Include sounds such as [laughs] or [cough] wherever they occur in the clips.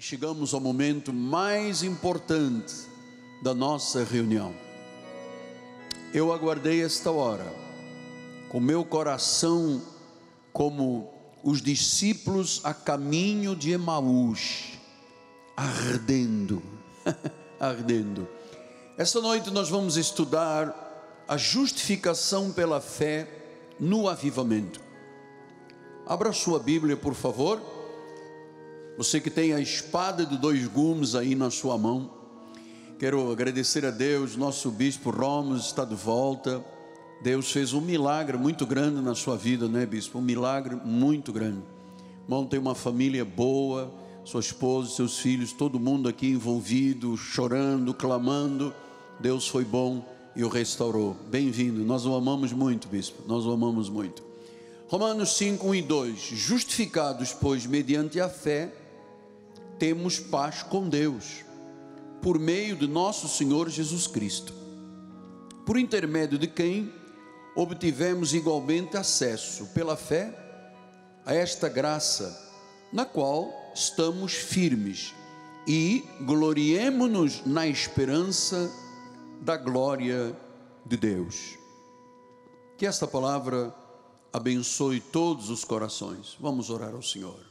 E chegamos ao momento mais importante da nossa reunião. Eu aguardei esta hora, com meu coração como os discípulos a caminho de Emaús, ardendo, [laughs] ardendo. Esta noite nós vamos estudar a justificação pela fé no avivamento. Abra sua Bíblia, por favor. Você que tem a espada de dois gumes aí na sua mão, quero agradecer a Deus, nosso bispo Ramos está de volta. Deus fez um milagre muito grande na sua vida, né, bispo? Um milagre muito grande. Irmão, tem uma família boa, sua esposa, seus filhos, todo mundo aqui envolvido, chorando, clamando. Deus foi bom e o restaurou. Bem-vindo. Nós o amamos muito, bispo. Nós o amamos muito. Romanos 5, 1 e 2. Justificados, pois, mediante a fé, temos paz com Deus, por meio de nosso Senhor Jesus Cristo, por intermédio de quem obtivemos igualmente acesso, pela fé, a esta graça, na qual estamos firmes e gloriemo-nos na esperança da glória de Deus. Que esta palavra abençoe todos os corações. Vamos orar ao Senhor.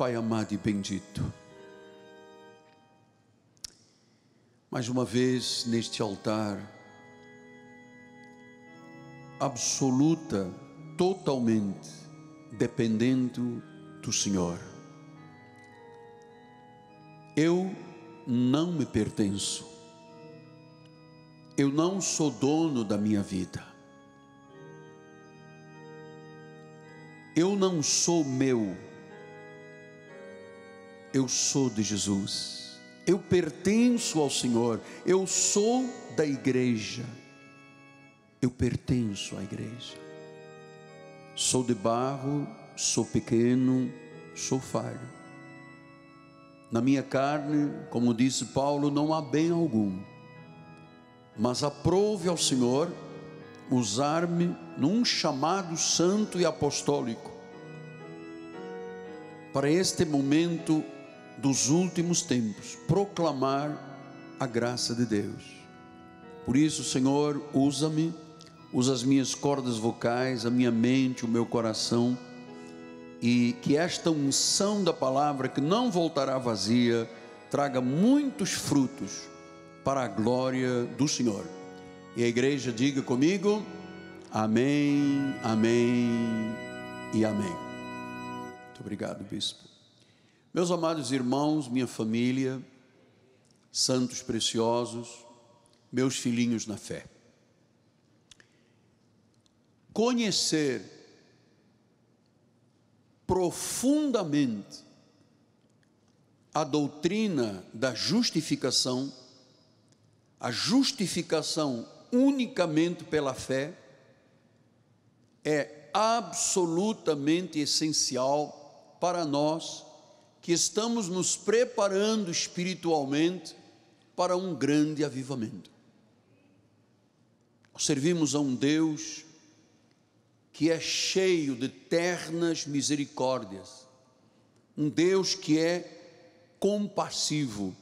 Pai amado e bendito. Mais uma vez neste altar, absoluta, totalmente dependendo do Senhor. Eu não me pertenço. Eu não sou dono da minha vida. Eu não sou meu eu sou de Jesus, eu pertenço ao Senhor, eu sou da igreja, eu pertenço à igreja. Sou de barro, sou pequeno, sou falho. Na minha carne, como disse Paulo, não há bem algum, mas aprove ao Senhor usar-me num chamado santo e apostólico para este momento dos últimos tempos proclamar a graça de Deus. Por isso, Senhor, usa-me, usa as minhas cordas vocais, a minha mente, o meu coração, e que esta unção da palavra, que não voltará vazia, traga muitos frutos para a glória do Senhor. E a igreja diga comigo: Amém, Amém e Amém. Muito obrigado, Bispo. Meus amados irmãos, minha família, santos preciosos, meus filhinhos na fé. Conhecer profundamente a doutrina da justificação, a justificação unicamente pela fé, é absolutamente essencial para nós que estamos nos preparando espiritualmente para um grande avivamento. Nós servimos a um Deus que é cheio de ternas misericórdias, um Deus que é compassivo,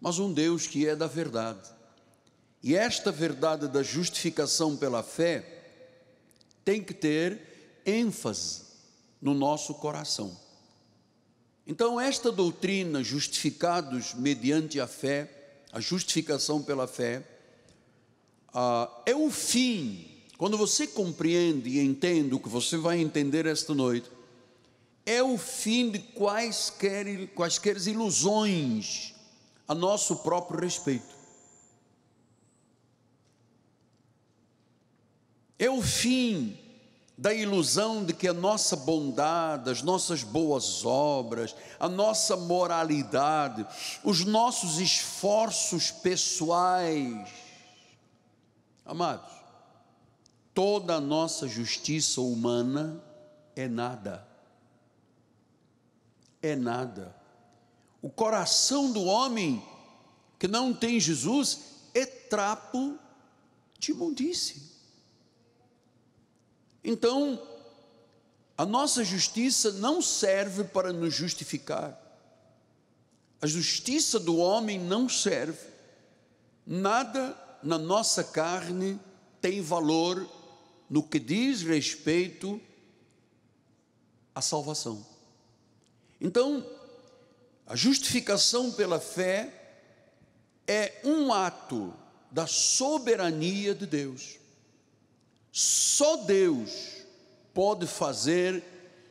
mas um Deus que é da verdade. E esta verdade da justificação pela fé tem que ter ênfase no nosso coração. Então, esta doutrina, justificados mediante a fé, a justificação pela fé, ah, é o fim. Quando você compreende e entende o que você vai entender esta noite, é o fim de quaisquer, quaisquer ilusões a nosso próprio respeito. É o fim da ilusão de que a nossa bondade, as nossas boas obras, a nossa moralidade, os nossos esforços pessoais, amados, toda a nossa justiça humana é nada. É nada. O coração do homem que não tem Jesus é trapo de mundice. Então, a nossa justiça não serve para nos justificar. A justiça do homem não serve. Nada na nossa carne tem valor no que diz respeito à salvação. Então, a justificação pela fé é um ato da soberania de Deus. Só Deus pode fazer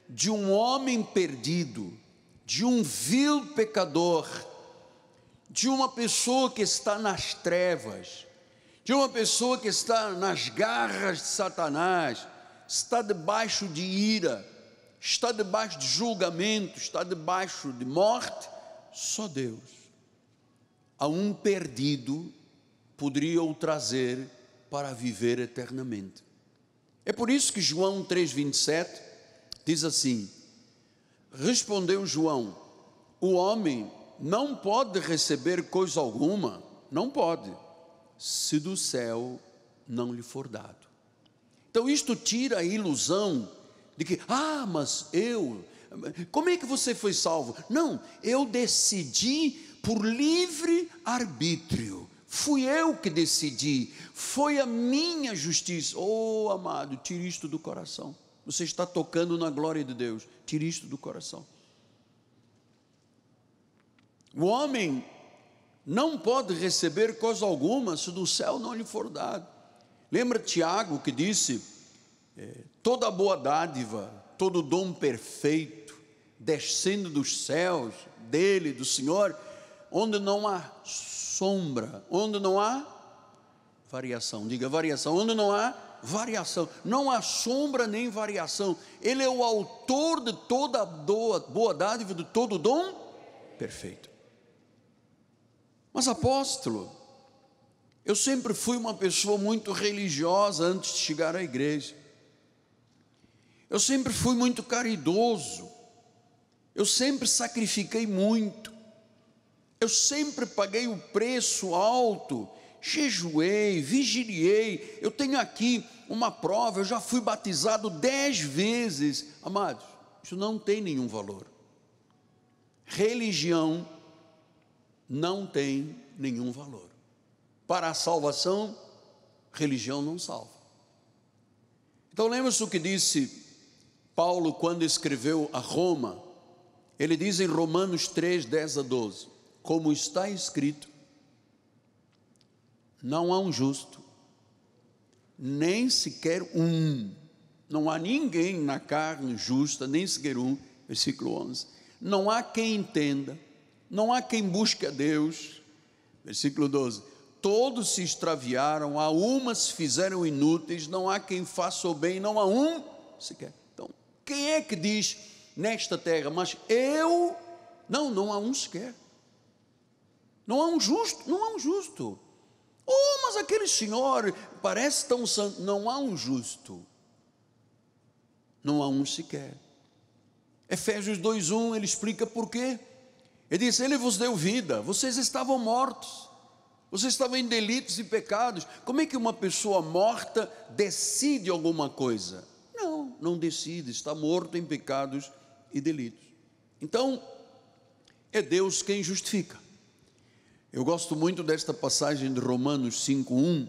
de um homem perdido, de um vil pecador, de uma pessoa que está nas trevas, de uma pessoa que está nas garras de Satanás, está debaixo de ira, está debaixo de julgamento, está debaixo de morte, só Deus. A um perdido poderia o trazer para viver eternamente. É por isso que João 3,27 diz assim: Respondeu João, o homem não pode receber coisa alguma, não pode, se do céu não lhe for dado. Então isto tira a ilusão de que, ah, mas eu, como é que você foi salvo? Não, eu decidi por livre arbítrio. Fui eu que decidi, foi a minha justiça. Oh, amado, tire isto do coração. Você está tocando na glória de Deus. Tire isto do coração. O homem não pode receber coisa alguma se do céu não lhe for dado. Lembra Tiago que disse: é, toda boa dádiva, todo dom perfeito, descendo dos céus, dele, do Senhor, onde não há sombra, onde não há variação. Diga variação, onde não há variação, não há sombra nem variação. Ele é o autor de toda a boa, boa dádiva, de todo dom perfeito. Mas apóstolo, eu sempre fui uma pessoa muito religiosa antes de chegar à igreja. Eu sempre fui muito caridoso. Eu sempre sacrifiquei muito. Eu sempre paguei o um preço alto, jejuei, vigiliei, eu tenho aqui uma prova, eu já fui batizado dez vezes. Amados, isso não tem nenhum valor. Religião não tem nenhum valor. Para a salvação, religião não salva. Então lembra-se o que disse Paulo quando escreveu a Roma. Ele diz em Romanos 3, 10 a 12: como está escrito, não há um justo, nem sequer um. Não há ninguém na carne justa, nem sequer um. Versículo 11. Não há quem entenda, não há quem busque a Deus. Versículo 12. Todos se extraviaram, a uma se fizeram inúteis, não há quem faça o bem, não há um sequer. Então, quem é que diz nesta terra, mas eu. Não, não há um sequer. Não há é um justo, não há é um justo. Oh, mas aquele senhor parece tão santo. Não há um justo. Não há um sequer. Efésios 2:1, ele explica por quê. Ele diz: Ele vos deu vida, vocês estavam mortos. Vocês estavam em delitos e pecados. Como é que uma pessoa morta decide alguma coisa? Não, não decide, está morto em pecados e delitos. Então, é Deus quem justifica. Eu gosto muito desta passagem de Romanos 5:1.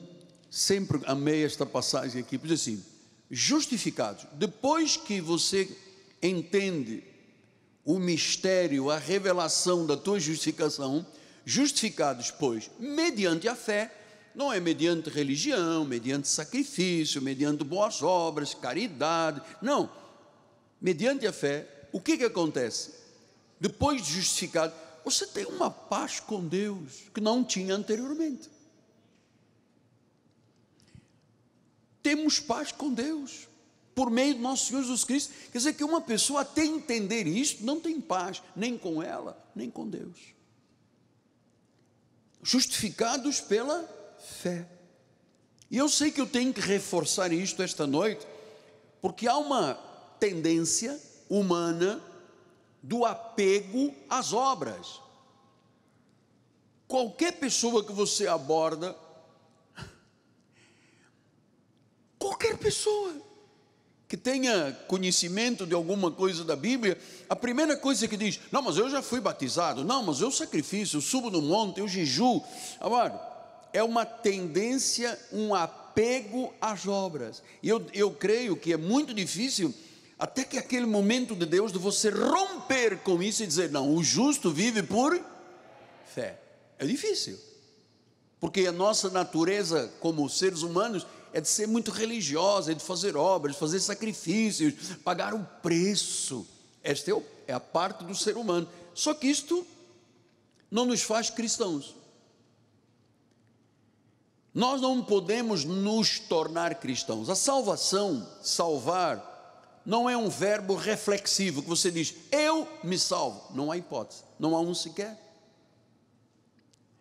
Sempre amei esta passagem aqui, diz assim: justificados. Depois que você entende o mistério, a revelação da tua justificação, justificados, pois, mediante a fé, não é mediante religião, mediante sacrifício, mediante boas obras, caridade, não. Mediante a fé, o que, que acontece? Depois de justificado, você tem uma paz com Deus que não tinha anteriormente. Temos paz com Deus por meio do nosso Senhor Jesus Cristo. Quer dizer que uma pessoa, até entender isso, não tem paz, nem com ela, nem com Deus. Justificados pela fé. E eu sei que eu tenho que reforçar isto esta noite, porque há uma tendência humana do apego às obras. Qualquer pessoa que você aborda, [laughs] qualquer pessoa que tenha conhecimento de alguma coisa da Bíblia, a primeira coisa que diz: Não, mas eu já fui batizado, não, mas eu sacrifício, eu subo no monte, eu jejuo. Agora, é uma tendência, um apego às obras. E eu, eu creio que é muito difícil até que aquele momento de Deus de você romper com isso e dizer: não, o justo vive por fé. É difícil. Porque a nossa natureza como seres humanos é de ser muito religiosa, é de fazer obras, fazer sacrifícios, pagar o um preço. Esta é, é a parte do ser humano. Só que isto não nos faz cristãos. Nós não podemos nos tornar cristãos. A salvação, salvar, não é um verbo reflexivo que você diz, eu me salvo. Não há hipótese, não há um sequer.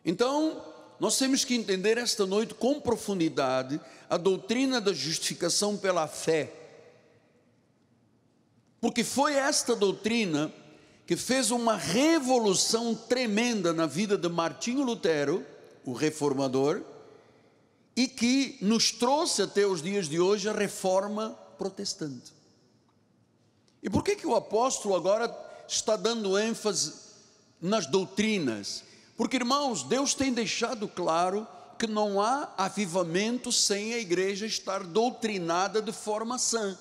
Então, nós temos que entender esta noite com profundidade a doutrina da justificação pela fé. Porque foi esta doutrina que fez uma revolução tremenda na vida de Martinho Lutero, o reformador, e que nos trouxe até os dias de hoje a reforma protestante. E por que, que o apóstolo agora está dando ênfase nas doutrinas? Porque, irmãos, Deus tem deixado claro que não há avivamento sem a igreja estar doutrinada de forma sã.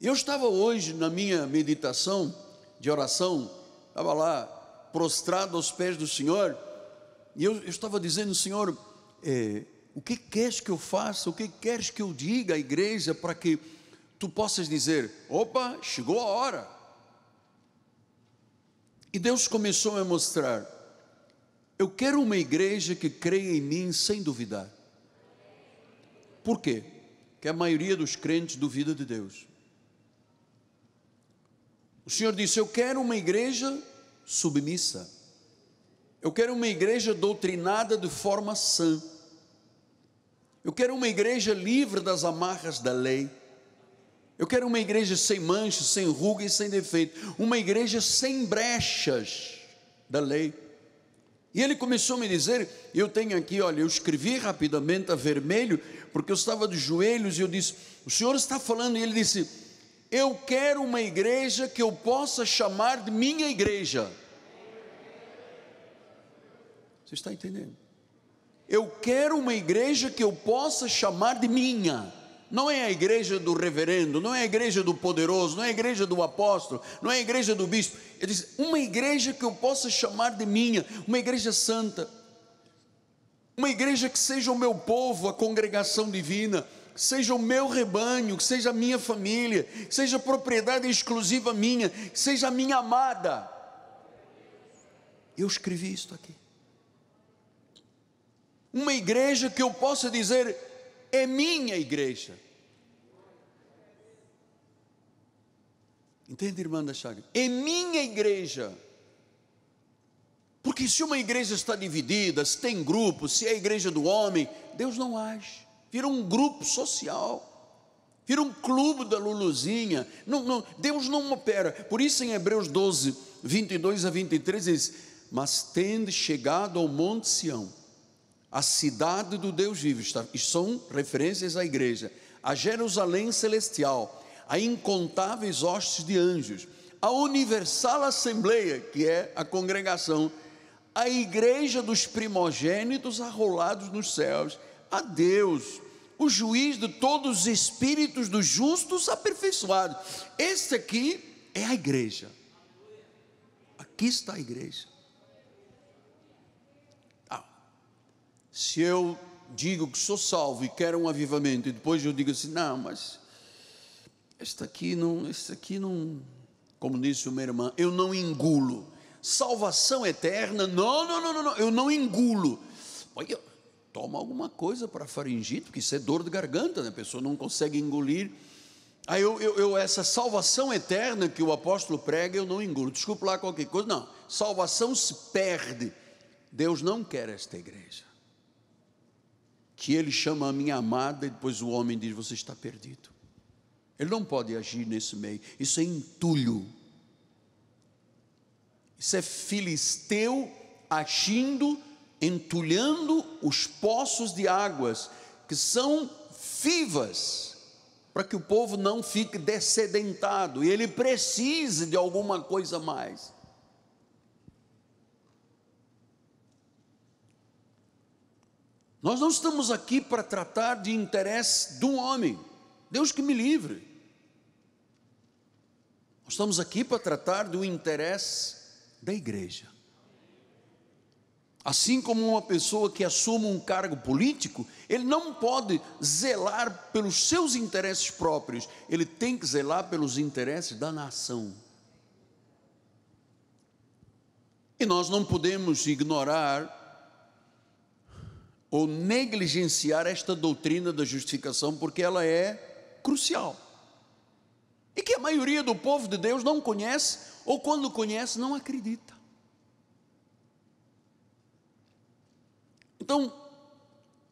Eu estava hoje na minha meditação de oração, estava lá prostrado aos pés do Senhor, e eu, eu estava dizendo, Senhor, eh, o que queres que eu faça, o que queres que eu diga à igreja para que tu possas dizer: opa, chegou a hora. E Deus começou a mostrar: eu quero uma igreja que creia em mim sem duvidar. Por quê? Porque a maioria dos crentes duvida de Deus. O Senhor disse: Eu quero uma igreja submissa. Eu quero uma igreja doutrinada de forma sã. Eu quero uma igreja livre das amarras da lei. Eu quero uma igreja sem manchas, sem rugas e sem defeito, uma igreja sem brechas da lei. E ele começou a me dizer, eu tenho aqui, olha, eu escrevi rapidamente a vermelho, porque eu estava de joelhos e eu disse, o senhor está falando, e ele disse, eu quero uma igreja que eu possa chamar de minha igreja. Você está entendendo? Eu quero uma igreja que eu possa chamar de minha não é a igreja do reverendo, não é a igreja do poderoso, não é a igreja do apóstolo, não é a igreja do bispo. Ele diz: uma igreja que eu possa chamar de minha, uma igreja santa, uma igreja que seja o meu povo, a congregação divina, seja o meu rebanho, que seja a minha família, que seja propriedade exclusiva minha, que seja a minha amada. Eu escrevi isto aqui. Uma igreja que eu possa dizer, é minha igreja. Entende, irmã da Chaga? É minha igreja. Porque se uma igreja está dividida, se tem grupos, se é a igreja do homem, Deus não age. Vira um grupo social. Vira um clube da Luluzinha. Não, não, Deus não opera. Por isso, em Hebreus 12, 22 a 23, diz: Mas tende chegado ao Monte Sião a cidade do Deus vivo, e são referências à igreja, a Jerusalém celestial, a incontáveis hostes de anjos, a universal assembleia, que é a congregação, a igreja dos primogênitos arrolados nos céus, a Deus, o juiz de todos os espíritos dos justos aperfeiçoados. Este aqui é a igreja. Aqui está a igreja. Se eu digo que sou salvo e quero um avivamento, e depois eu digo assim, não, mas esta aqui não, esta aqui não, como disse uma irmã, eu não engulo. Salvação eterna, não, não, não, não, eu não engulo. Olha, toma alguma coisa para faringite, porque isso é dor de garganta, né? a pessoa não consegue engolir. Aí eu, eu, eu, essa salvação eterna que o apóstolo prega, eu não engulo. Desculpa lá qualquer coisa. Não, salvação se perde. Deus não quer esta igreja que ele chama a minha amada e depois o homem diz: Você está perdido. Ele não pode agir nesse meio. Isso é entulho. Isso é filisteu agindo, entulhando os poços de águas que são vivas para que o povo não fique descedentado e ele precise de alguma coisa mais. Nós não estamos aqui para tratar de interesse de um homem, Deus que me livre. Nós estamos aqui para tratar do interesse da igreja. Assim como uma pessoa que assume um cargo político, ele não pode zelar pelos seus interesses próprios, ele tem que zelar pelos interesses da nação. E nós não podemos ignorar ou negligenciar esta doutrina da justificação, porque ela é crucial. E que a maioria do povo de Deus não conhece, ou quando conhece, não acredita. Então,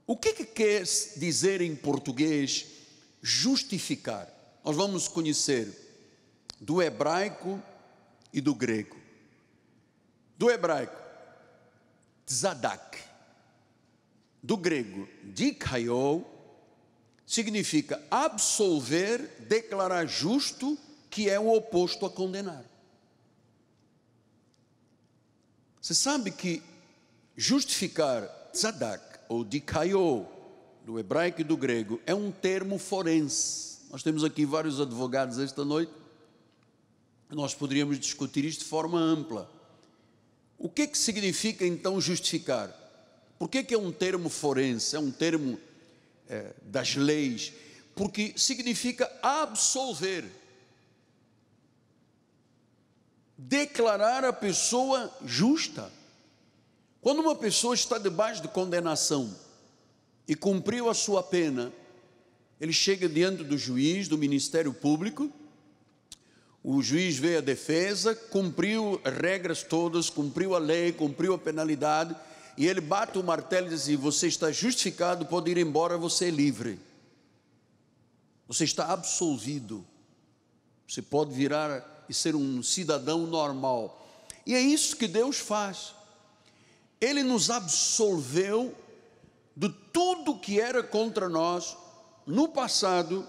o que, é que quer dizer em português justificar? Nós vamos conhecer do hebraico e do grego. Do hebraico, tzadak do grego dikaiou, significa absolver, declarar justo, que é o oposto a condenar. Você sabe que justificar tzadak ou dikaiou, do hebraico e do grego, é um termo forense. Nós temos aqui vários advogados esta noite. Nós poderíamos discutir isto de forma ampla. O que é que significa então justificar? Por que, que é um termo forense? É um termo é, das leis? Porque significa absolver, declarar a pessoa justa. Quando uma pessoa está debaixo de condenação e cumpriu a sua pena, ele chega diante do juiz, do Ministério Público, o juiz vê a defesa, cumpriu as regras todas, cumpriu a lei, cumpriu a penalidade e ele bate o martelo e diz assim: Você está justificado, pode ir embora, você é livre. Você está absolvido. Você pode virar e ser um cidadão normal. E é isso que Deus faz. Ele nos absolveu de tudo que era contra nós no passado,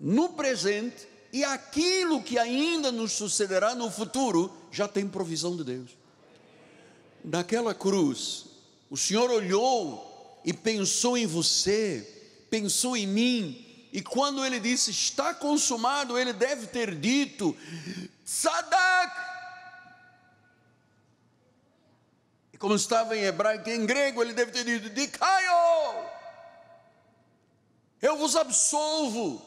no presente e aquilo que ainda nos sucederá no futuro, já tem provisão de Deus naquela cruz, o Senhor olhou e pensou em você, pensou em mim, e quando ele disse está consumado, ele deve ter dito Sadak. E como estava em hebraico, em grego, ele deve ter dito Dikaio. Eu vos absolvo.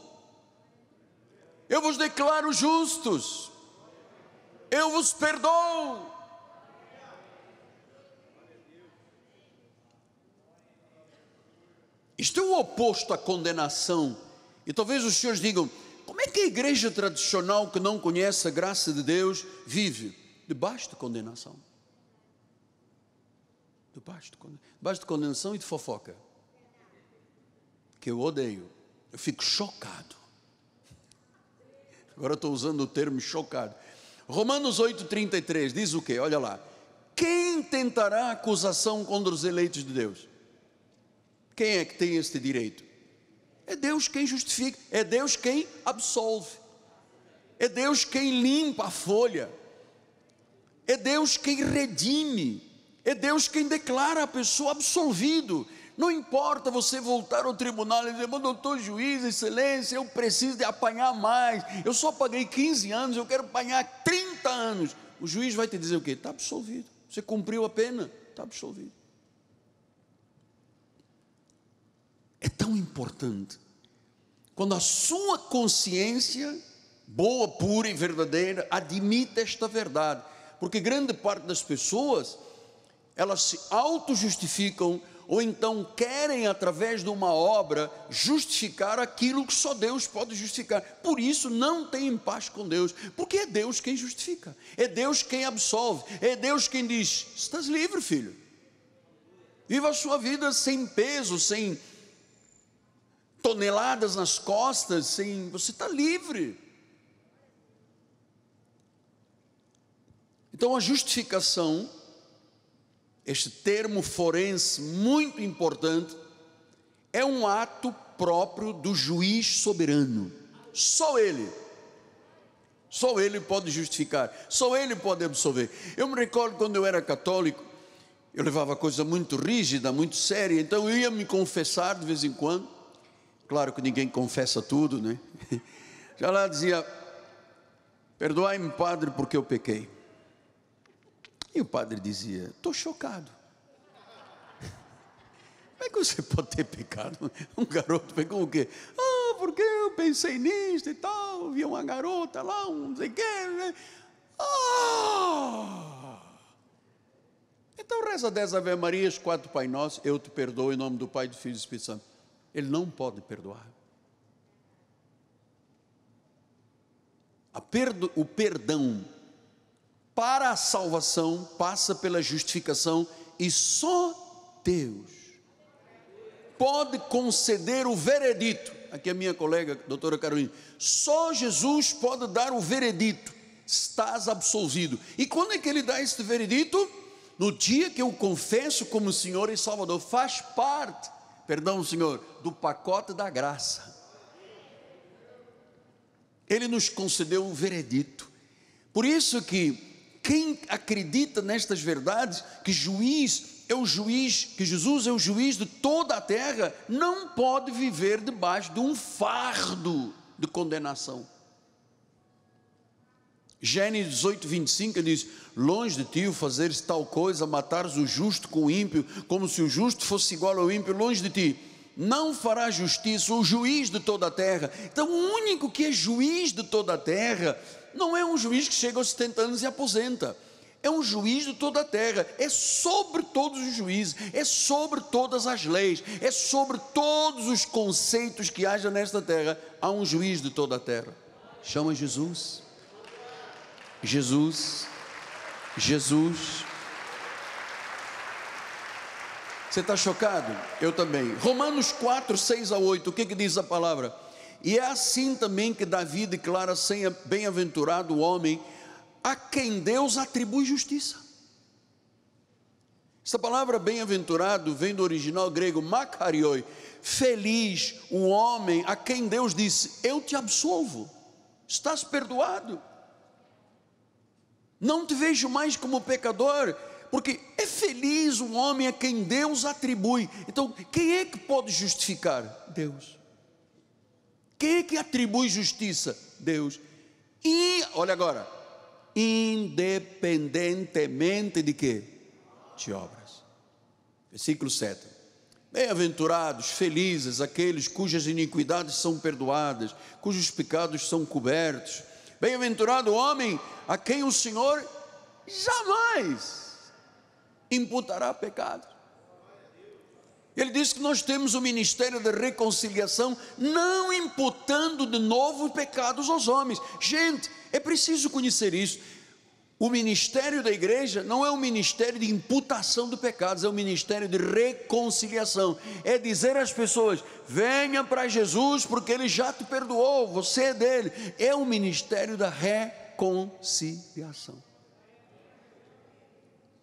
Eu vos declaro justos. Eu vos perdoo Isto é o oposto à condenação. E talvez os senhores digam: como é que a igreja tradicional que não conhece a graça de Deus vive? Debaixo de condenação. Debaixo de, condenação, debaixo de condenação e de fofoca. Que eu odeio. Eu fico chocado. Agora estou usando o termo chocado. Romanos 8,33 diz o quê? Olha lá. Quem tentará acusação contra os eleitos de Deus? Quem é que tem esse direito? É Deus quem justifica, é Deus quem absolve, é Deus quem limpa a folha, é Deus quem redime, é Deus quem declara a pessoa absolvido. Não importa você voltar ao tribunal e dizer, meu doutor juiz, excelência, eu preciso de apanhar mais, eu só paguei 15 anos, eu quero apanhar 30 anos. O juiz vai te dizer o quê? Está absolvido. Você cumpriu a pena, está absolvido. é tão importante. Quando a sua consciência, boa, pura e verdadeira, admite esta verdade. Porque grande parte das pessoas, elas se auto-justificam ou então querem, através de uma obra, justificar aquilo que só Deus pode justificar. Por isso, não têm paz com Deus, porque é Deus quem justifica, é Deus quem absolve, é Deus quem diz: estás livre, filho. Viva a sua vida sem peso, sem toneladas nas costas, sem você está livre. Então a justificação, este termo forense muito importante, é um ato próprio do juiz soberano. Só ele. Só ele pode justificar, só ele pode absolver. Eu me recordo quando eu era católico, eu levava coisa muito rígida, muito séria, então eu ia me confessar de vez em quando. Claro que ninguém confessa tudo, né? [laughs] Já lá dizia: Perdoai-me, padre, porque eu pequei. E o padre dizia: Estou chocado. [laughs] Como é que você pode ter pecado? Um garoto pegou o quê? Ah, porque eu pensei nisto e tal. Vi uma garota lá, um não sei o quê. Né? Ah! Então reza dez Ave Marias, quatro Pai Nosso. Eu te perdoo em nome do Pai, do Filho e do Espírito Santo. Ele não pode perdoar. Perdo, o perdão para a salvação passa pela justificação e só Deus pode conceder o veredito. Aqui a minha colega, doutora Carolina, só Jesus pode dar o veredito. Estás absolvido. E quando é que ele dá este veredito? No dia que eu confesso como Senhor e Salvador, faz parte perdão, Senhor, do pacote da graça. Ele nos concedeu um veredito. Por isso que quem acredita nestas verdades, que juiz é o juiz, que Jesus é o juiz de toda a terra, não pode viver debaixo de um fardo de condenação. Gênesis 18, 25, ele diz: Longe de ti o fazeres tal coisa, matares o justo com o ímpio, como se o justo fosse igual ao ímpio, longe de ti. Não fará justiça o juiz de toda a terra. Então, o único que é juiz de toda a terra não é um juiz que chega aos 70 anos e aposenta. É um juiz de toda a terra, é sobre todos os juízes, é sobre todas as leis, é sobre todos os conceitos que haja nesta terra. Há um juiz de toda a terra. Chama Jesus. Jesus, Jesus. Você está chocado? Eu também. Romanos 4, 6 a 8, o que, que diz a palavra? E é assim também que Davi declara: bem-aventurado o homem a quem Deus atribui justiça. Essa palavra bem-aventurado vem do original grego makarioi, feliz o homem a quem Deus disse: Eu te absolvo, estás perdoado. Não te vejo mais como pecador, porque é feliz o homem a quem Deus atribui. Então, quem é que pode justificar? Deus. Quem é que atribui justiça? Deus. E, olha agora, independentemente de quê? De obras. Versículo 7. Bem-aventurados, felizes aqueles cujas iniquidades são perdoadas, cujos pecados são cobertos. Bem-aventurado o homem a quem o Senhor jamais imputará pecado. Ele diz que nós temos o ministério da reconciliação, não imputando de novo pecados aos homens. Gente, é preciso conhecer isso o ministério da igreja não é um ministério de imputação de pecados, é um ministério de reconciliação. É dizer às pessoas: venha para Jesus, porque Ele já te perdoou, você é dele. É um ministério da reconciliação.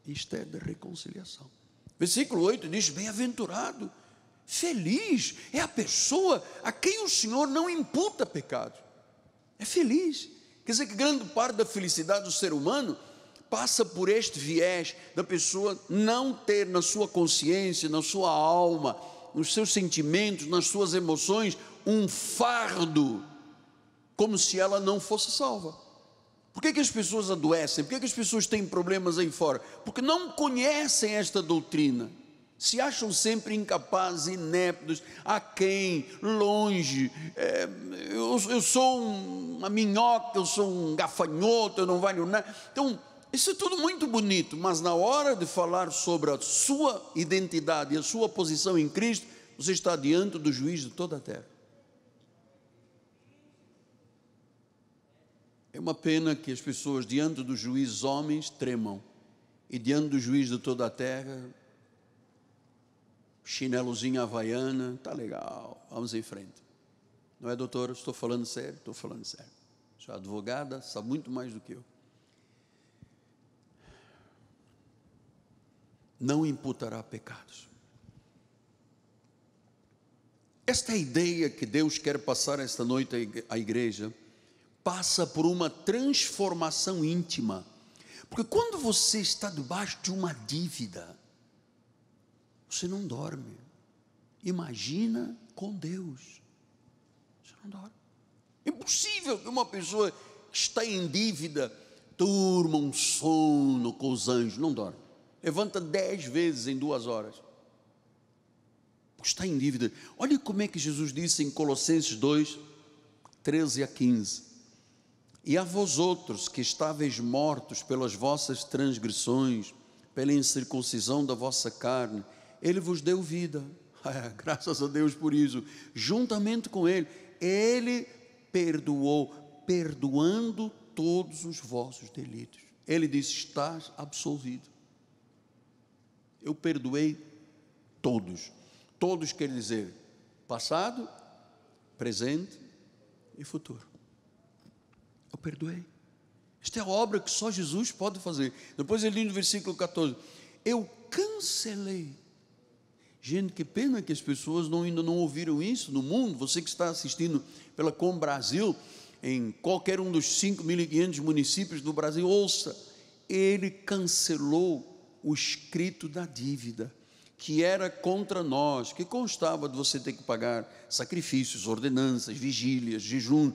Ministério é da reconciliação. Versículo 8 diz: Bem-aventurado, feliz é a pessoa a quem o Senhor não imputa pecado. É feliz. Quer dizer que grande parte da felicidade do ser humano passa por este viés da pessoa não ter na sua consciência, na sua alma, nos seus sentimentos, nas suas emoções, um fardo, como se ela não fosse salva. Por que, que as pessoas adoecem? Por que, que as pessoas têm problemas aí fora? Porque não conhecem esta doutrina se acham sempre incapazes, ineptos, aquém, longe. É, eu, eu, sou uma minhoca, eu sou um gafanhoto, eu não valho nada. Então, isso é tudo muito bonito, mas na hora de falar sobre a sua identidade e a sua posição em Cristo, você está diante do juiz de toda a terra. É uma pena que as pessoas diante do juiz homens tremam e diante do juiz de toda a terra chinelozinho havaiana, tá legal, vamos em frente. Não é, doutor? Estou falando sério? Estou falando sério. Sou advogada, sabe muito mais do que eu. Não imputará pecados. Esta é ideia que Deus quer passar esta noite à igreja passa por uma transformação íntima. Porque quando você está debaixo de uma dívida, você não dorme. Imagina com Deus. Você não dorme. É impossível que uma pessoa que está em dívida turma um sono com os anjos. Não dorme. Levanta dez vezes em duas horas. Está em dívida. Olha como é que Jesus disse em Colossenses 2, 13 a 15. E a vós outros que estáveis mortos pelas vossas transgressões, pela incircuncisão da vossa carne, ele vos deu vida. [laughs] É, graças a Deus por isso. Juntamente com ele, ele perdoou, perdoando todos os vossos delitos. Ele disse: Estás absolvido. Eu perdoei todos. Todos quer dizer passado, presente e futuro. Eu perdoei. Esta é a obra que só Jesus pode fazer. Depois ele diz no versículo 14: Eu cancelei Gente, que pena que as pessoas não, ainda não ouviram isso no mundo. Você que está assistindo pela Com Brasil, em qualquer um dos 5.500 municípios do Brasil, ouça, ele cancelou o escrito da dívida que era contra nós, que constava de você ter que pagar sacrifícios, ordenanças, vigílias, jejum.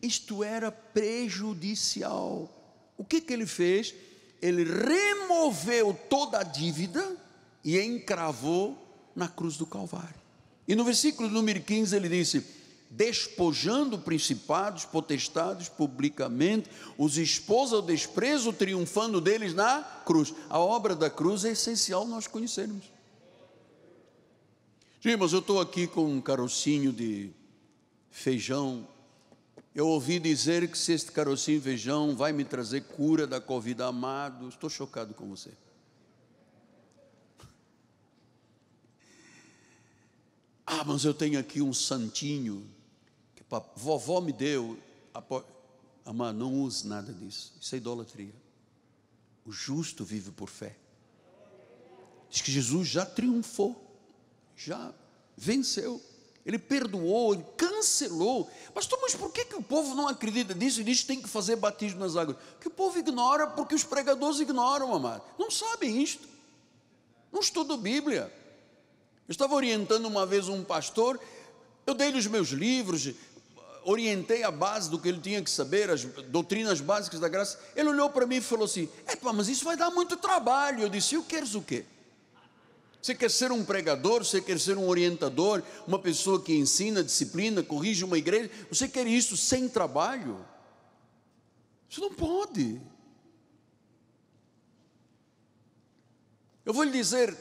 Isto era prejudicial. O que, que ele fez? Ele removeu toda a dívida e encravou na cruz do Calvário. E no versículo número 15 ele disse: Despojando principados, potestades publicamente, os expôs ao desprezo, triunfando deles na cruz. A obra da cruz é essencial nós conhecermos. Irmãos, eu estou aqui com um carocinho de feijão. Eu ouvi dizer que se este carocinho de feijão vai me trazer cura da Covid, amado, estou chocado com você. Ah, mas eu tenho aqui um santinho que vovó me deu. Amar, não use nada disso. Isso é idolatria. O justo vive por fé. Diz que Jesus já triunfou, já venceu. Ele perdoou, ele cancelou. Mas mas por que, que o povo não acredita nisso e diz que tem que fazer batismo nas águas? Que o povo ignora porque os pregadores ignoram, amado. Não sabem isto. Não estudam Bíblia. Eu estava orientando uma vez um pastor, eu dei-lhe os meus livros, orientei a base do que ele tinha que saber, as doutrinas básicas da graça. Ele olhou para mim e falou assim: É, mas isso vai dar muito trabalho. Eu disse: E o queres o quê? Você quer ser um pregador, você quer ser um orientador, uma pessoa que ensina, disciplina, corrige uma igreja, você quer isso sem trabalho? Você não pode. Eu vou lhe dizer,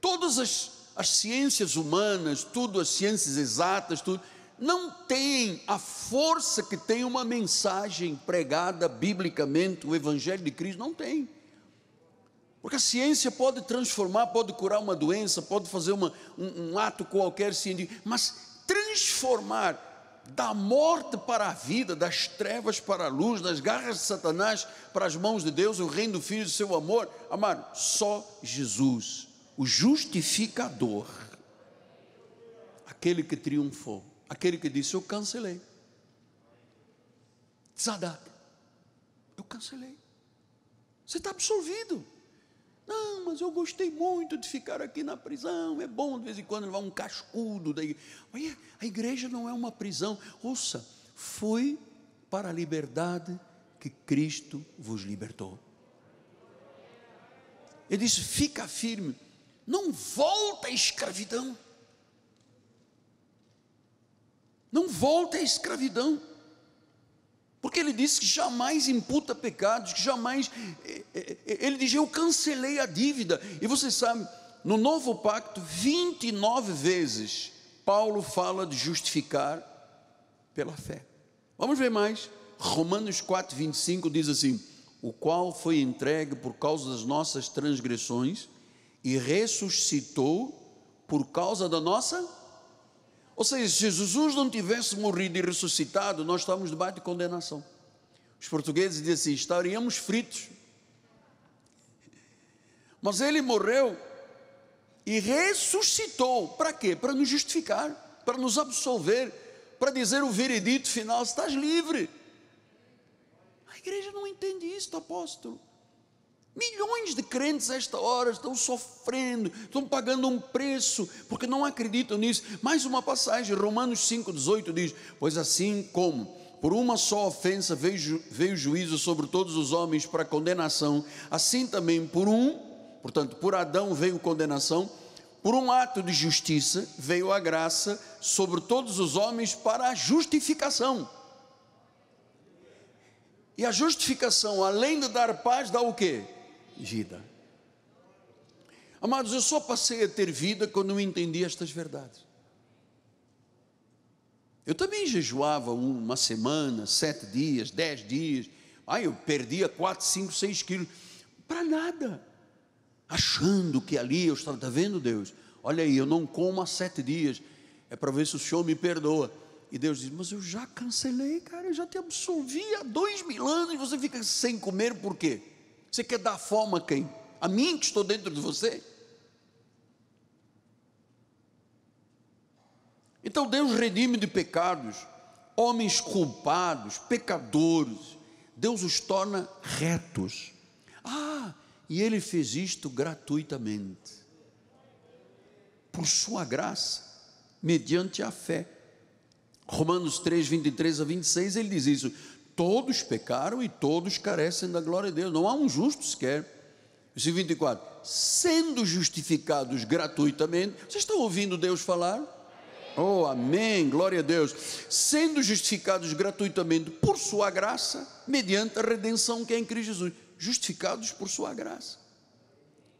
todas as as ciências humanas, tudo, as ciências exatas, tudo, não tem a força que tem uma mensagem pregada biblicamente, o Evangelho de Cristo, não tem. Porque a ciência pode transformar, pode curar uma doença, pode fazer uma, um, um ato qualquer científico, mas transformar da morte para a vida, das trevas para a luz, das garras de Satanás para as mãos de Deus, o reino do Filho do seu amor, amar só Jesus o justificador, aquele que triunfou, aquele que disse: Eu cancelei. Zadar, eu cancelei. Você está absolvido. Não, mas eu gostei muito de ficar aqui na prisão. É bom de vez em quando levar um cascudo. Daí. Olha, é, a igreja não é uma prisão. Ouça, foi para a liberdade que Cristo vos libertou. Ele disse: fica firme, não volta à escravidão. Não volta à escravidão. Porque ele disse que jamais imputa pecados, que jamais. Eh, eh, eh, ele diz: Eu cancelei a dívida. E você sabe, no novo pacto, 29 vezes Paulo fala de justificar pela fé. Vamos ver mais. Romanos 4, 25 diz assim: O qual foi entregue por causa das nossas transgressões e ressuscitou por causa da nossa. Ou seja, se Jesus não tivesse morrido e ressuscitado, nós estávamos debaixo de condenação. Os portugueses dizem assim: estaríamos fritos. Mas ele morreu e ressuscitou. Para quê? Para nos justificar, para nos absolver, para dizer o veredito final: estás livre. A igreja não entende isso, apóstolo. Milhões de crentes, a esta hora, estão sofrendo, estão pagando um preço, porque não acreditam nisso. Mais uma passagem, Romanos 5,18 diz: Pois assim como por uma só ofensa veio, veio juízo sobre todos os homens para condenação, assim também por um, portanto, por Adão veio condenação, por um ato de justiça veio a graça sobre todos os homens para a justificação. E a justificação, além de dar paz, dá o quê? vida. Amados, eu só passei a ter vida quando eu entendi estas verdades. Eu também jejuava uma semana, sete dias, dez dias. Aí eu perdia quatro, cinco, seis quilos. Para nada. Achando que ali eu estava, está vendo Deus? Olha aí, eu não como há sete dias. É para ver se o Senhor me perdoa. E Deus diz: Mas eu já cancelei, cara, eu já te absolvi há dois mil anos você fica sem comer por quê? Você quer dar fome a quem? A mim que estou dentro de você? Então Deus redime de pecados, homens culpados, pecadores, Deus os torna retos. Ah, e Ele fez isto gratuitamente, por Sua graça, mediante a fé. Romanos 3, 23 a 26, ele diz isso: todos pecaram e todos carecem da glória de Deus, não há um justo sequer. Versículo 24: sendo justificados gratuitamente, vocês estão ouvindo Deus falar? Oh, amém, glória a Deus. Sendo justificados gratuitamente por sua graça, mediante a redenção que é em Cristo Jesus. Justificados por sua graça.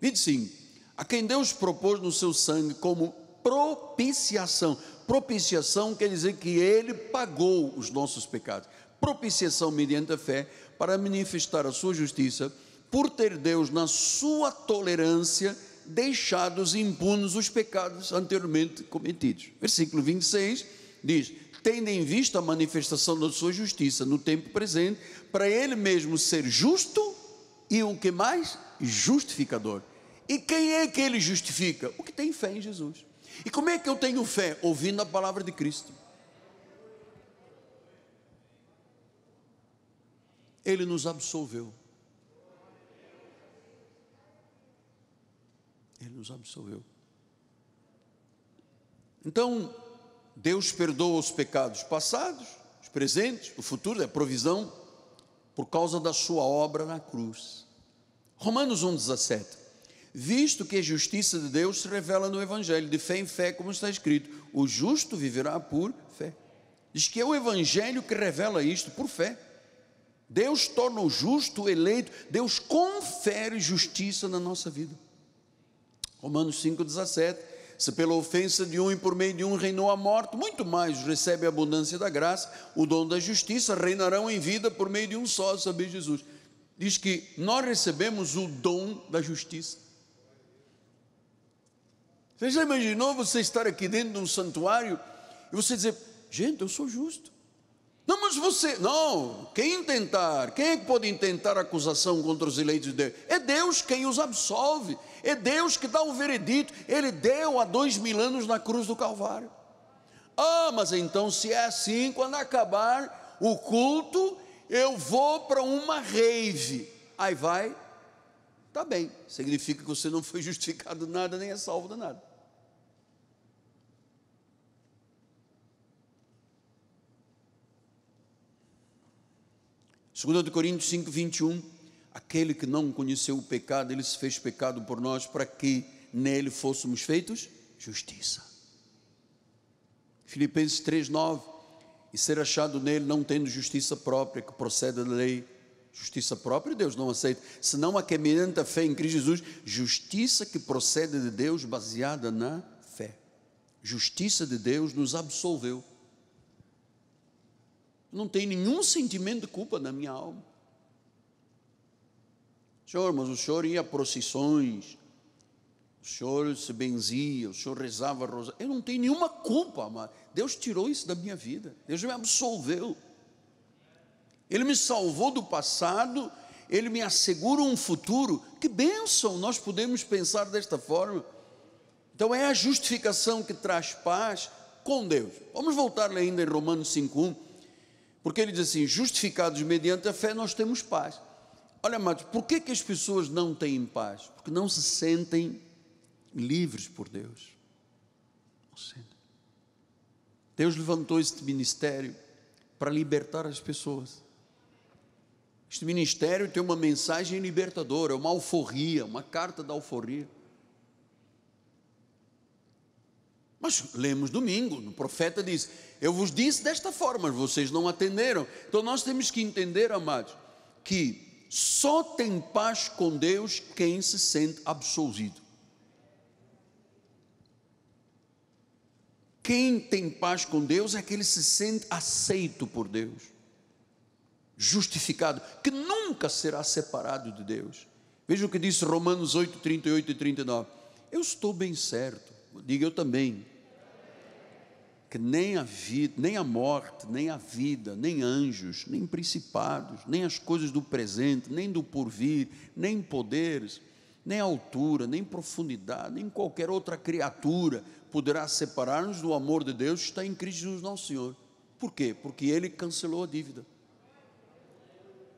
25. A quem Deus propôs no seu sangue como propiciação. Propiciação quer dizer que ele pagou os nossos pecados propiciação mediante a fé para manifestar a sua justiça, por ter Deus, na sua tolerância, deixados impunes os pecados anteriormente cometidos. Versículo 26 diz: Tendo em vista a manifestação da sua justiça no tempo presente, para ele mesmo ser justo e o que mais? Justificador. E quem é que ele justifica? O que tem fé em Jesus. E como é que eu tenho fé? Ouvindo a palavra de Cristo. Ele nos absolveu. Ele nos absolveu. Então, Deus perdoa os pecados passados, os presentes, o futuro, a provisão, por causa da sua obra na cruz. Romanos 1,17. Visto que a justiça de Deus se revela no Evangelho, de fé em fé, como está escrito, o justo viverá por fé. Diz que é o Evangelho que revela isto por fé. Deus torna o justo o eleito, Deus confere justiça na nossa vida. Romanos 5,17: Se pela ofensa de um e por meio de um reinou a morte, muito mais recebe a abundância da graça, o dom da justiça, reinarão em vida por meio de um só, saber Jesus. Diz que nós recebemos o dom da justiça. Você já imaginou você estar aqui dentro de um santuário e você dizer: Gente, eu sou justo. Não, mas você, não, quem tentar, quem é que pode intentar acusação contra os eleitos de Deus? É Deus quem os absolve, é Deus que dá o veredito, Ele deu há dois mil anos na cruz do Calvário. Ah, mas então se é assim, quando acabar o culto, eu vou para uma rave. Aí vai, está bem, significa que você não foi [laughs] justificado nada, nem é salvo de nada. 2 Coríntios 5, 21, aquele que não conheceu o pecado, ele se fez pecado por nós para que nele fôssemos feitos justiça. Filipenses 3, 9, e ser achado nele não tendo justiça própria, que procede da lei, justiça própria Deus não aceita, senão a que a fé em Cristo Jesus, justiça que procede de Deus baseada na fé. Justiça de Deus nos absolveu não tem nenhum sentimento de culpa na minha alma. Senhor, mas o senhor ia a procissões, o senhor se benzia, o senhor rezava rosa. Eu não tenho nenhuma culpa, amado. Deus tirou isso da minha vida. Deus me absolveu. Ele me salvou do passado, ele me assegura um futuro. Que bênção nós podemos pensar desta forma. Então é a justificação que traz paz com Deus. Vamos voltar ainda em Romanos 5:1. Porque ele diz assim: justificados mediante a fé, nós temos paz. Olha, amados, por que, que as pessoas não têm paz? Porque não se sentem livres por Deus. Não se sentem. Deus levantou este ministério para libertar as pessoas. Este ministério tem uma mensagem libertadora, uma alforria, uma carta da alforria. Mas lemos domingo, o profeta diz: Eu vos disse desta forma, vocês não atenderam. Então nós temos que entender, amados, que só tem paz com Deus quem se sente absolvido. Quem tem paz com Deus é aquele que se sente aceito por Deus, justificado, que nunca será separado de Deus. Veja o que diz Romanos 8, 38 e 39. Eu estou bem certo, diga eu também que nem a vida, nem a morte, nem a vida, nem anjos, nem principados, nem as coisas do presente, nem do porvir, nem poderes, nem altura, nem profundidade, nem qualquer outra criatura poderá separar-nos do amor de Deus que está em Cristo Jesus nosso Senhor. Por quê? Porque ele cancelou a dívida.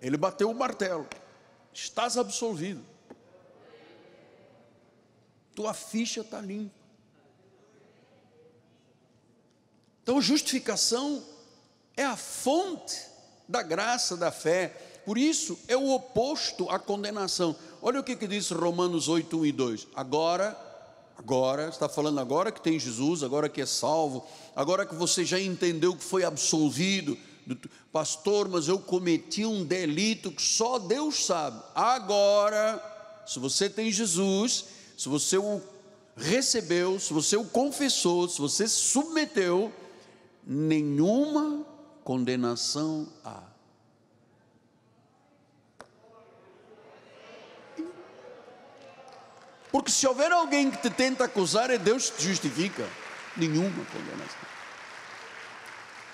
Ele bateu o martelo. Estás absolvido. Tua ficha está limpa. Então, justificação é a fonte da graça, da fé. Por isso, é o oposto à condenação. Olha o que, que diz Romanos 8, 1 e 2. Agora, agora, está falando agora que tem Jesus, agora que é salvo, agora que você já entendeu que foi absolvido. Pastor, mas eu cometi um delito que só Deus sabe. Agora, se você tem Jesus, se você o recebeu, se você o confessou, se você se submeteu, nenhuma condenação há. Porque se houver alguém que te tenta acusar, é Deus que te justifica. Nenhuma condenação.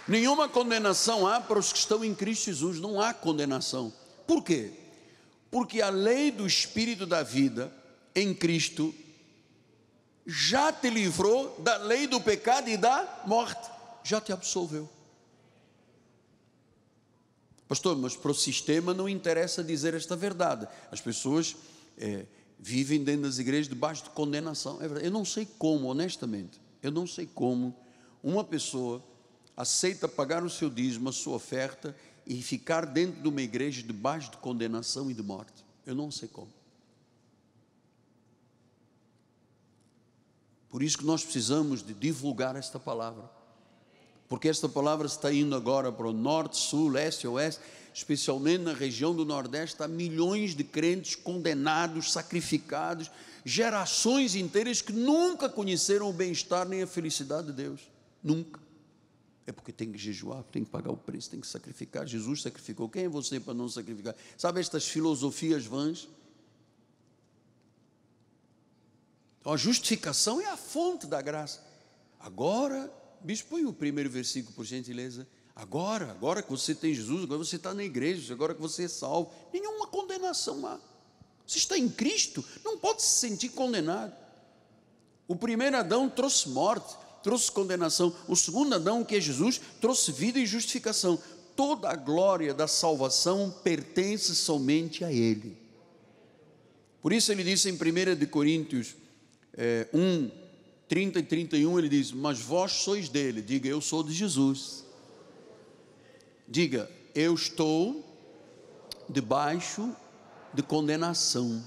Nenhuma condenação há para os que estão em Cristo Jesus, não há condenação. Por quê? Porque a lei do Espírito da vida em Cristo já te livrou da lei do pecado e da morte já te absolveu. Pastor, mas para o sistema não interessa dizer esta verdade. As pessoas é, vivem dentro das igrejas debaixo de condenação. É verdade. Eu não sei como, honestamente, eu não sei como uma pessoa aceita pagar o seu dízimo, a sua oferta e ficar dentro de uma igreja debaixo de condenação e de morte. Eu não sei como. Por isso que nós precisamos de divulgar esta palavra porque esta palavra está indo agora para o norte, sul, leste, oeste, especialmente na região do Nordeste, há milhões de crentes condenados, sacrificados, gerações inteiras que nunca conheceram o bem-estar nem a felicidade de Deus. Nunca. É porque tem que jejuar, tem que pagar o preço, tem que sacrificar. Jesus sacrificou. Quem é você para não sacrificar? Sabe estas filosofias vãs? a justificação é a fonte da graça. Agora Bispo, põe o primeiro versículo, por gentileza. Agora, agora que você tem Jesus, agora você está na igreja, agora que você é salvo, nenhuma condenação lá. Você está em Cristo, não pode se sentir condenado. O primeiro Adão trouxe morte, trouxe condenação. O segundo Adão, que é Jesus, trouxe vida e justificação. Toda a glória da salvação pertence somente a Ele. Por isso ele disse em 1 Coríntios é, eh, 1, 30 e 31, ele diz: Mas vós sois dele. Diga, eu sou de Jesus. Diga, eu estou debaixo de condenação.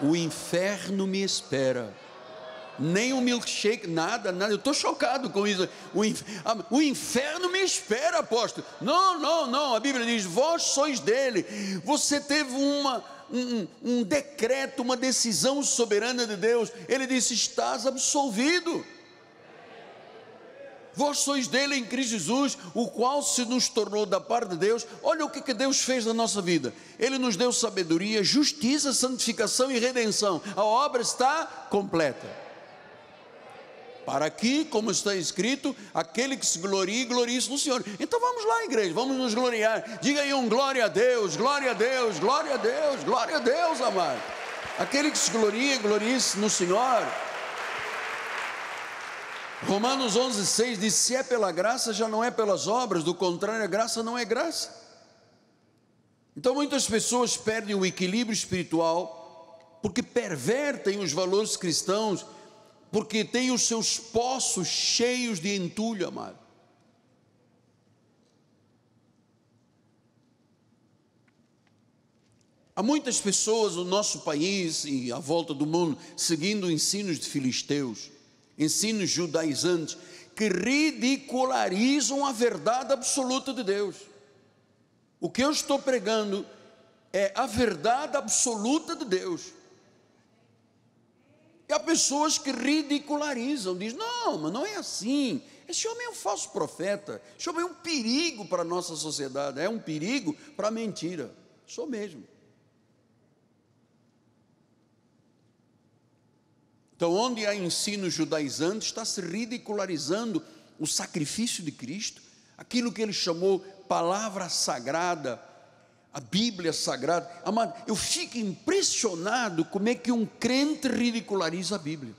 O inferno me espera nem um milkshake, nada, nada. Eu estou chocado com isso. O, inferno, o inferno me espera, apóstolo. Não, não, não. A Bíblia diz: vós sois dele. Você teve uma, um, um decreto, uma decisão soberana de Deus. Ele disse: estás absolvido. Vós sois dele em Cristo Jesus, o qual se nos tornou da parte de Deus. Olha o que, que Deus fez na nossa vida. Ele nos deu sabedoria, justiça, santificação e redenção. A obra está completa para que, como está escrito, aquele que se glorie, glorie -se no Senhor. Então vamos lá, igreja, vamos nos gloriar. Diga aí um glória a Deus, glória a Deus, glória a Deus, glória a Deus, amado. Aquele que se glorie, glorie -se no Senhor. Romanos 11, 6 diz: Se é pela graça, já não é pelas obras, do contrário, a graça não é graça. Então muitas pessoas perdem o equilíbrio espiritual porque pervertem os valores cristãos porque tem os seus poços cheios de entulho, amado. Há muitas pessoas no nosso país e à volta do mundo seguindo ensinos de filisteus, ensinos judaizantes, que ridicularizam a verdade absoluta de Deus. O que eu estou pregando é a verdade absoluta de Deus. E há pessoas que ridicularizam, diz: não, mas não é assim. Esse homem é um falso profeta, esse homem é um perigo para a nossa sociedade, é um perigo para a mentira. Sou mesmo. Então, onde há ensino judaizante, está se ridicularizando o sacrifício de Cristo, aquilo que ele chamou palavra sagrada, a Bíblia Sagrada. Amado, eu fico impressionado como é que um crente ridiculariza a Bíblia.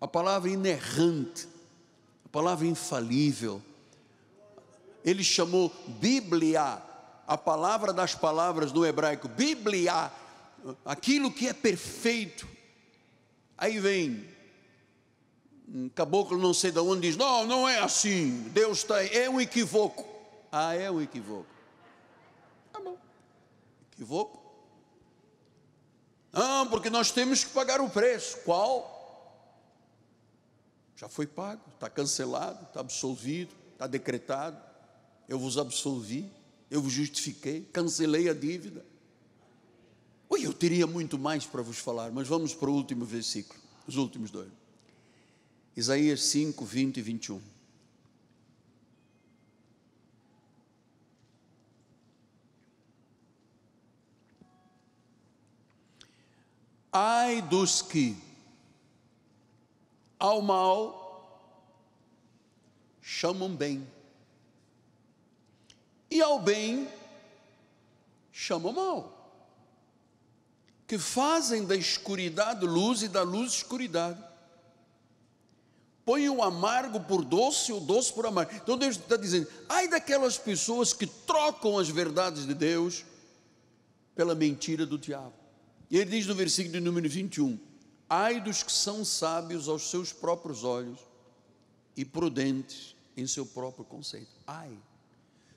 A palavra inerrante, a palavra infalível. Ele chamou Bíblia, a palavra das palavras do hebraico, Bíblia, aquilo que é perfeito. Aí vem um caboclo não sei de onde diz: "Não, não é assim. Deus está é um equívoco". Ah, é um equívoco. Tá bom. Equívoco. Não, porque nós temos que pagar o preço. Qual? Já foi pago, está cancelado, está absolvido, está decretado. Eu vos absolvi, eu vos justifiquei, cancelei a dívida. Ui, eu teria muito mais para vos falar, mas vamos para o último versículo, os últimos dois. Isaías 5, 20 e 21. Ai dos que ao mal chamam bem, e ao bem chamam mal, que fazem da escuridade luz e da luz escuridade. Põe o amargo por doce e o doce por amargo. Então Deus está dizendo: ai daquelas pessoas que trocam as verdades de Deus pela mentira do diabo. E ele diz no versículo de número 21: Ai dos que são sábios aos seus próprios olhos e prudentes em seu próprio conceito. Ai.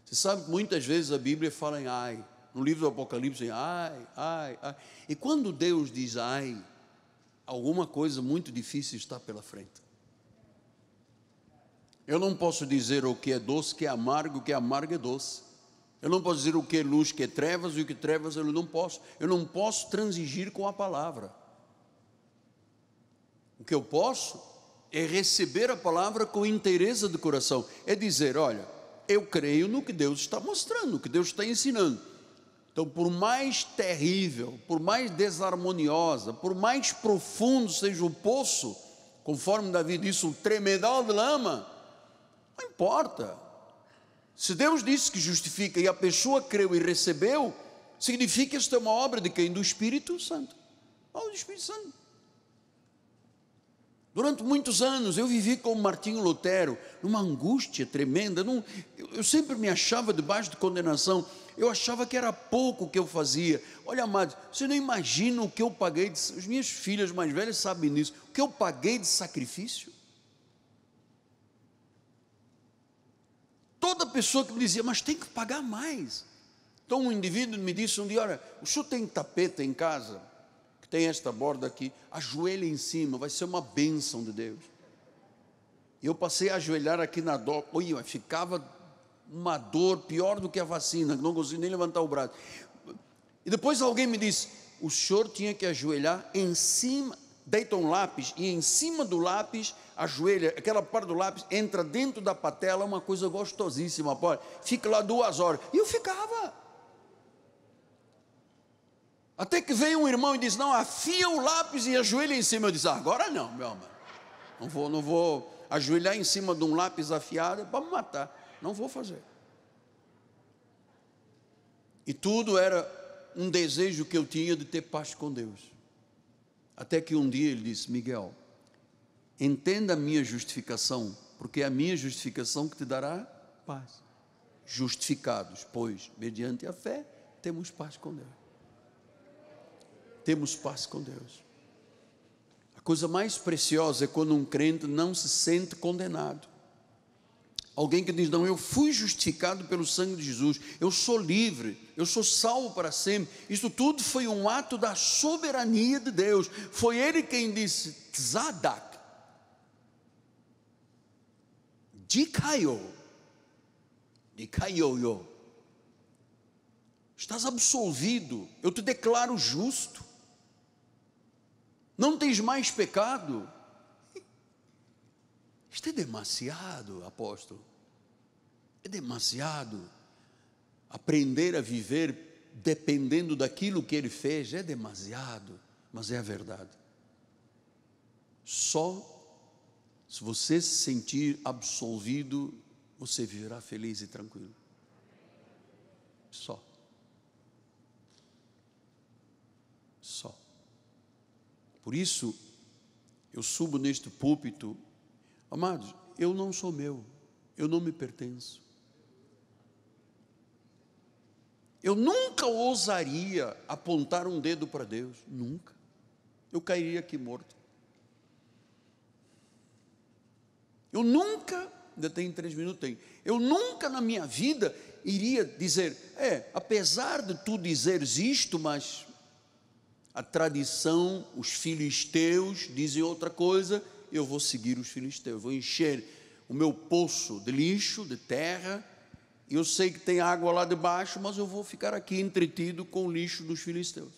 Você sabe que muitas vezes a Bíblia fala em ai. No livro do Apocalipse, ai, ai, ai. E quando Deus diz ai, alguma coisa muito difícil está pela frente. Eu não posso dizer o que é doce, o que é amargo, o que é amargo é doce. Eu não posso dizer o que é luz, que é trevas, e o que é trevas eu não posso. Eu não posso transigir com a palavra. O que eu posso é receber a palavra com inteireza de coração. É dizer, olha, eu creio no que Deus está mostrando, no que Deus está ensinando. Então, por mais terrível, por mais desarmoniosa, por mais profundo seja o poço, conforme Davi disse, um tremedal de lama, não importa. Se Deus disse que justifica e a pessoa creu e recebeu, significa que isso é uma obra de quem? Do Espírito Santo. Obra oh, do Espírito Santo. Durante muitos anos eu vivi como Martinho Lutero, numa angústia tremenda. Num, eu, eu sempre me achava debaixo de condenação. Eu achava que era pouco o que eu fazia. Olha, amados, você não imagina o que eu paguei. De, as minhas filhas mais velhas sabem disso. O que eu paguei de sacrifício? Toda pessoa que me dizia, mas tem que pagar mais. Então um indivíduo me disse um dia, olha, o senhor tem tapete em casa, que tem esta borda aqui, ajoelha em cima, vai ser uma bênção de Deus. E eu passei a ajoelhar aqui na dor, olha, ficava uma dor pior do que a vacina, não consegui nem levantar o braço. E depois alguém me disse, o senhor tinha que ajoelhar em cima, deita um lápis e em cima do lápis, ajoelha, aquela parte do lápis entra dentro da patela, uma coisa gostosíssima, pode. Fica lá duas horas. E eu ficava. Até que veio um irmão e diz: Não, afia o lápis e ajoelha em cima. Eu disse: ah, Agora não, meu amor. Não vou, não vou ajoelhar em cima de um lápis afiado é para me matar. Não vou fazer. E tudo era um desejo que eu tinha de ter paz com Deus. Até que um dia ele disse: Miguel, entenda a minha justificação, porque é a minha justificação que te dará paz. Justificados, pois, mediante a fé, temos paz com Deus. Temos paz com Deus. A coisa mais preciosa é quando um crente não se sente condenado. Alguém que diz: Não, eu fui justificado pelo sangue de Jesus, eu sou livre, eu sou salvo para sempre. Isso tudo foi um ato da soberania de Deus. Foi Ele quem disse: Tzadak, Dikayo, Dikayoyo, estás absolvido, eu te declaro justo, não tens mais pecado. Isto é demasiado, apóstolo. É demasiado. Aprender a viver dependendo daquilo que ele fez é demasiado, mas é a verdade. Só se você se sentir absolvido, você viverá feliz e tranquilo. Só. Só. Por isso, eu subo neste púlpito Amados, eu não sou meu, eu não me pertenço. Eu nunca ousaria apontar um dedo para Deus, nunca. Eu cairia aqui morto. Eu nunca, ainda tem três minutos, tem. Eu nunca na minha vida iria dizer, é, apesar de tu dizeres isto, mas a tradição, os filhos teus dizem outra coisa, eu vou seguir os filisteus, vou encher o meu poço de lixo, de terra, e eu sei que tem água lá debaixo, mas eu vou ficar aqui entretido com o lixo dos filisteus.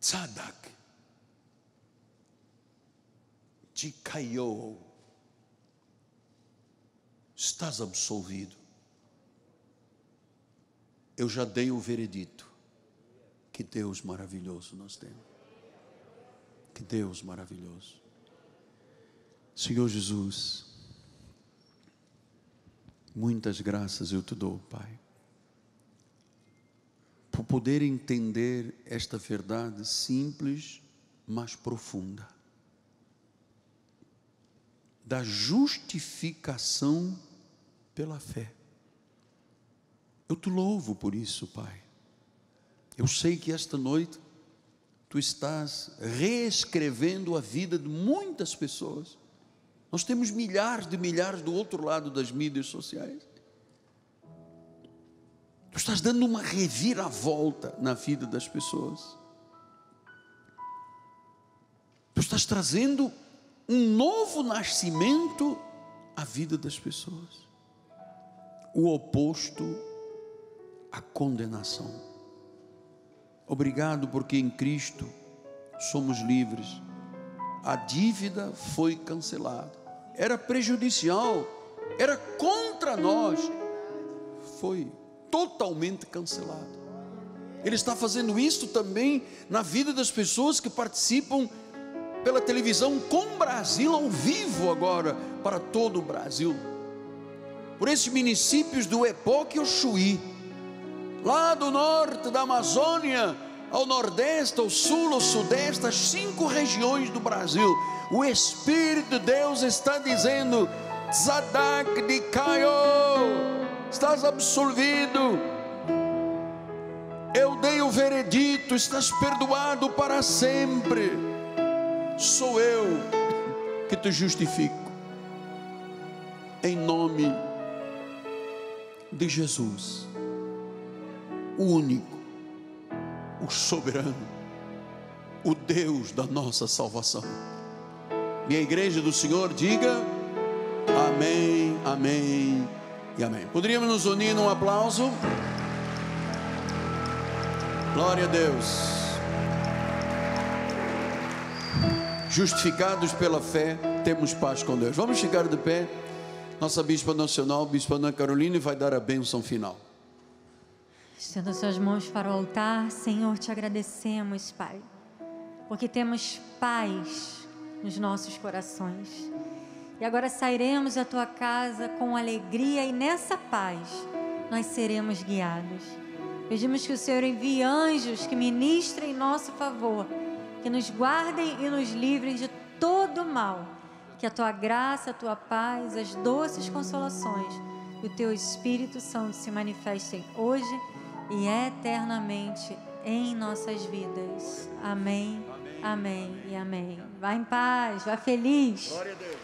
Tzadak, Dikaiou, estás absolvido. Eu já dei o veredito que Deus maravilhoso nós temos. Que Deus maravilhoso. Senhor Jesus, muitas graças eu te dou, Pai, por poder entender esta verdade simples, mas profunda, da justificação pela fé. Eu te louvo por isso, Pai. Eu sei que esta noite tu estás reescrevendo a vida de muitas pessoas. Nós temos milhares de milhares do outro lado das mídias sociais. Tu estás dando uma reviravolta na vida das pessoas. Tu estás trazendo um novo nascimento à vida das pessoas. O oposto à condenação. Obrigado porque em Cristo somos livres. A dívida foi cancelada. Era prejudicial, era contra nós. Foi totalmente cancelado. Ele está fazendo isso também na vida das pessoas que participam pela televisão com o Brasil ao vivo agora, para todo o Brasil. Por esses municípios do Epoque e Oxuí lá do norte da Amazônia ao nordeste, ao sul, ao sudeste, as cinco regiões do Brasil. O Espírito de Deus está dizendo: Zadak de Caio, estás absolvido. Eu dei o veredito, estás perdoado para sempre. Sou eu que te justifico. Em nome de Jesus único, o soberano, o Deus da nossa salvação. Minha igreja do Senhor, diga amém, amém e amém. Poderíamos nos unir num aplauso? Glória a Deus. Justificados pela fé, temos paz com Deus. Vamos ficar de pé. Nossa Bispa Nacional, Bispa Ana Carolina, vai dar a bênção final. Estendo suas mãos para o altar, Senhor, te agradecemos, Pai, porque temos paz nos nossos corações. E agora sairemos da tua casa com alegria e nessa paz nós seremos guiados. Pedimos que o Senhor envie anjos que ministrem em nosso favor, que nos guardem e nos livrem de todo mal. Que a tua graça, a tua paz, as doces consolações e o teu Espírito Santo se manifestem hoje e eternamente em nossas vidas. Amém, amém, amém e amém. Vai em paz, vá feliz. Glória a Deus.